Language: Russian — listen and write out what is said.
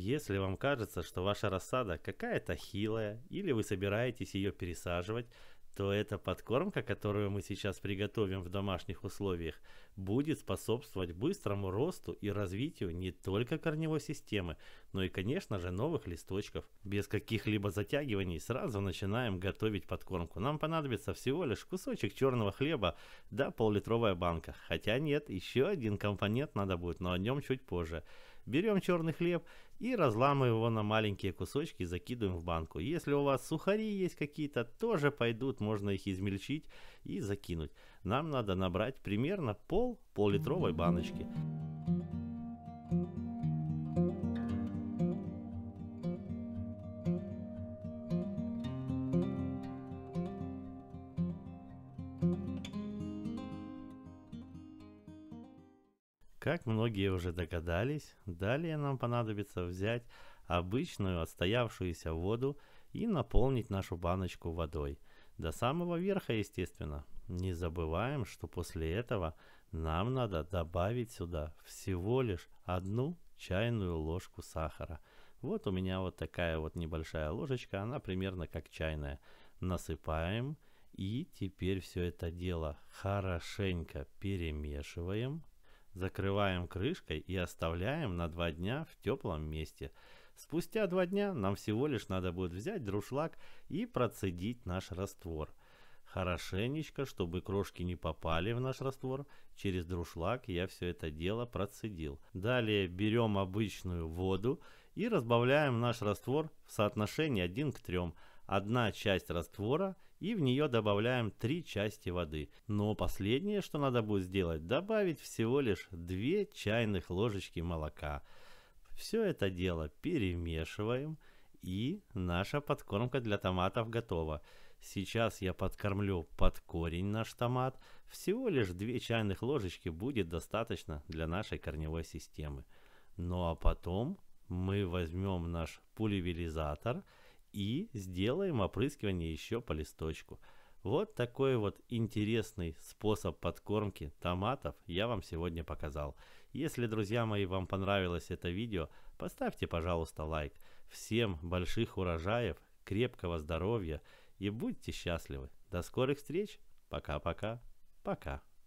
Если вам кажется, что ваша рассада какая-то хилая или вы собираетесь ее пересаживать, то эта подкормка, которую мы сейчас приготовим в домашних условиях, будет способствовать быстрому росту и развитию не только корневой системы, но и, конечно же, новых листочков. Без каких-либо затягиваний сразу начинаем готовить подкормку. Нам понадобится всего лишь кусочек черного хлеба да пол-литровая банка. Хотя нет, еще один компонент надо будет, но о нем чуть позже. Берем черный хлеб и разламываем его на маленькие кусочки и закидываем в банку. Если у вас сухари есть какие-то, тоже пойдут, можно их измельчить и закинуть. Нам надо набрать примерно пол пол-литровой баночки. Thank you Как многие уже догадались, далее нам понадобится взять обычную отстоявшуюся воду и наполнить нашу баночку водой. До самого верха, естественно. Не забываем, что после этого нам надо добавить сюда всего лишь одну чайную ложку сахара. Вот у меня вот такая вот небольшая ложечка, она примерно как чайная. Насыпаем и теперь все это дело хорошенько перемешиваем. Закрываем крышкой и оставляем на два дня в теплом месте. Спустя два дня нам всего лишь надо будет взять друшлаг и процедить наш раствор. Хорошенечко, чтобы крошки не попали в наш раствор, через друшлаг я все это дело процедил. Далее берем обычную воду и разбавляем наш раствор в соотношении 1 к 3 одна часть раствора и в нее добавляем три части воды. Но последнее, что надо будет сделать, добавить всего лишь 2 чайных ложечки молока. Все это дело перемешиваем и наша подкормка для томатов готова. Сейчас я подкормлю под корень наш томат. Всего лишь 2 чайных ложечки будет достаточно для нашей корневой системы. Ну а потом мы возьмем наш пульверизатор и и сделаем опрыскивание еще по листочку. Вот такой вот интересный способ подкормки томатов я вам сегодня показал. Если, друзья мои, вам понравилось это видео, поставьте, пожалуйста, лайк. Всем больших урожаев, крепкого здоровья и будьте счастливы. До скорых встреч. Пока-пока. Пока. -пока. Пока.